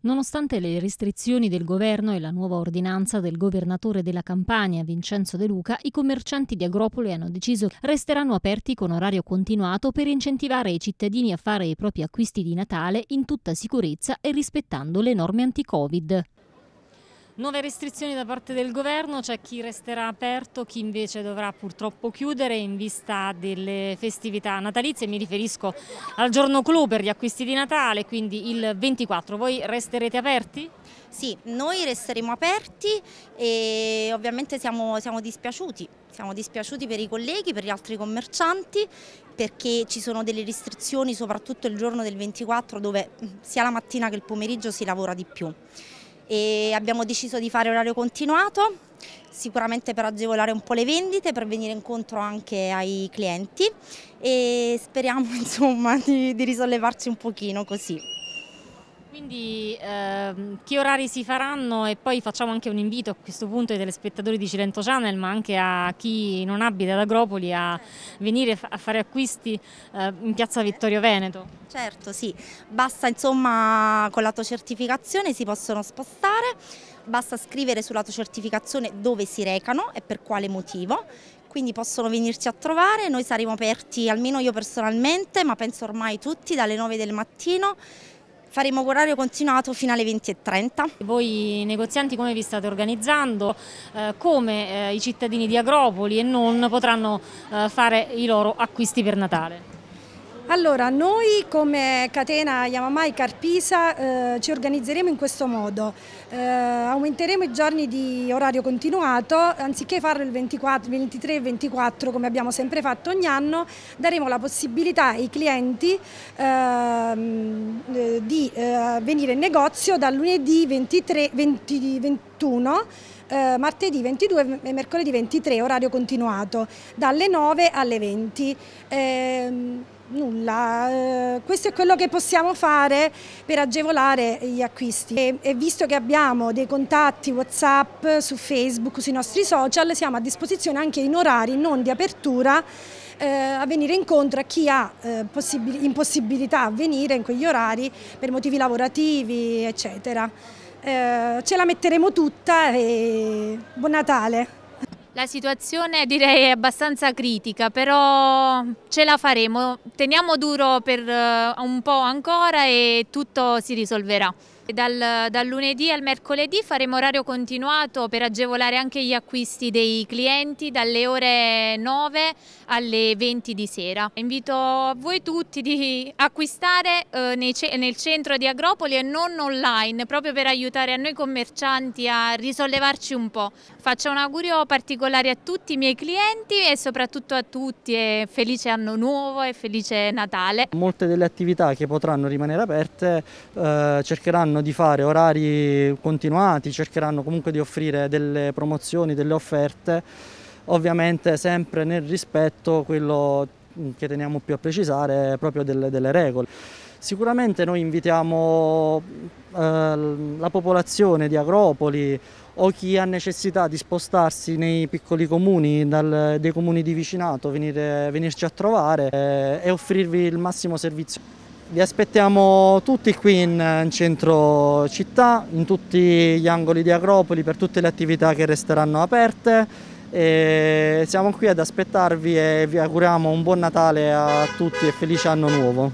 Nonostante le restrizioni del governo e la nuova ordinanza del governatore della Campania, Vincenzo De Luca, i commercianti di Agropoli hanno deciso resteranno aperti con orario continuato per incentivare i cittadini a fare i propri acquisti di Natale in tutta sicurezza e rispettando le norme anti-Covid. Nuove restrizioni da parte del governo, c'è cioè chi resterà aperto, chi invece dovrà purtroppo chiudere in vista delle festività natalizie, mi riferisco al giorno clou per gli acquisti di Natale, quindi il 24. Voi resterete aperti? Sì, noi resteremo aperti e ovviamente siamo, siamo, dispiaciuti, siamo dispiaciuti per i colleghi, per gli altri commercianti perché ci sono delle restrizioni soprattutto il giorno del 24 dove sia la mattina che il pomeriggio si lavora di più e abbiamo deciso di fare orario continuato, sicuramente per agevolare un po' le vendite, per venire incontro anche ai clienti e speriamo insomma, di, di risollevarci un pochino così. Quindi ehm, che orari si faranno e poi facciamo anche un invito a questo punto ai telespettatori di Cilento Channel ma anche a chi non abita ad Agropoli a certo. venire a fare acquisti eh, in piazza Vittorio Veneto. Certo sì, basta insomma con l'autocertificazione si possono spostare, basta scrivere sull'autocertificazione dove si recano e per quale motivo quindi possono venirci a trovare, noi saremo aperti almeno io personalmente ma penso ormai tutti dalle 9 del mattino Faremo orario continuato fino alle 20.30. Voi negozianti come vi state organizzando? Eh, come eh, i cittadini di Agropoli e non potranno eh, fare i loro acquisti per Natale? Allora, noi come catena Yamamai Carpisa eh, ci organizzeremo in questo modo. Eh, aumenteremo i giorni di orario continuato, anziché farlo il 24, 23 e 24 come abbiamo sempre fatto ogni anno, daremo la possibilità ai clienti eh, Ehm, eh, di eh, venire in negozio dal lunedì 23, 20, 21 eh, martedì 22 e mercoledì 23, orario continuato, dalle 9 alle 20. Eh, nulla, eh, questo è quello che possiamo fare per agevolare gli acquisti e, e, visto che abbiamo dei contatti Whatsapp su Facebook, sui nostri social, siamo a disposizione anche in orari non di apertura eh, a venire incontro a chi ha eh, impossibilità a venire in quegli orari per motivi lavorativi, eccetera. Eh, ce la metteremo tutta e buon Natale! La situazione direi è abbastanza critica, però ce la faremo. Teniamo duro per eh, un po' ancora e tutto si risolverà. Dal, dal, lunedì al mercoledì faremo orario continuato per agevolare anche gli acquisti dei clienti dalle ore 9 alle 20 di sera. Invito a voi tutti di acquistare eh, nei, nel centro di Agropoli e non online proprio per aiutare a noi commercianti a risollevarci un po'. Faccio un augurio particolare a tutti i miei clienti e soprattutto a tutti e felice anno nuovo e felice Natale. Molte delle attività che potranno rimanere aperte eh, cercheranno cercheranno di fare orari continuati, cercheranno comunque di offrire delle promozioni, delle offerte, ovviamente sempre nel rispetto, quello che teniamo più a precisare, proprio delle, delle regole. Sicuramente noi invitiamo eh, la popolazione di Agropoli o chi ha necessità di spostarsi nei piccoli comuni, dal, dei comuni di vicinato, venire, venirci a trovare eh, e offrirvi il massimo servizio. Vi aspettiamo tutti qui in, in, centro città, in tutti gli angoli di Agropoli, per tutte le attività che resteranno aperte. E siamo qui ad aspettarvi e vi auguriamo un buon Natale a tutti e felice anno nuovo.